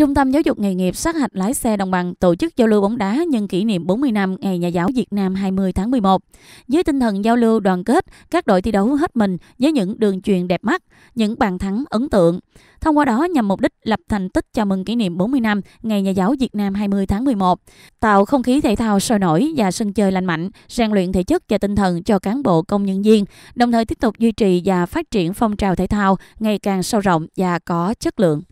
Trung tâm Giáo dục Nghề nghiệp sát hạch lái xe đồng bằng tổ chức giao lưu bóng đá nhân kỷ niệm 40 năm Ngày Nhà giáo Việt Nam 20 tháng 11. Với tinh thần giao lưu đoàn kết, các đội thi đấu hết mình với những đường truyền đẹp mắt, những bàn thắng ấn tượng. Thông qua đó nhằm mục đích lập thành tích chào mừng kỷ niệm 40 năm Ngày Nhà giáo Việt Nam 20 tháng 11, tạo không khí thể thao sôi nổi và sân chơi lành mạnh, rèn luyện thể chất và tinh thần cho cán bộ công nhân viên, đồng thời tiếp tục duy trì và phát triển phong trào thể thao ngày càng sâu rộng và có chất lượng.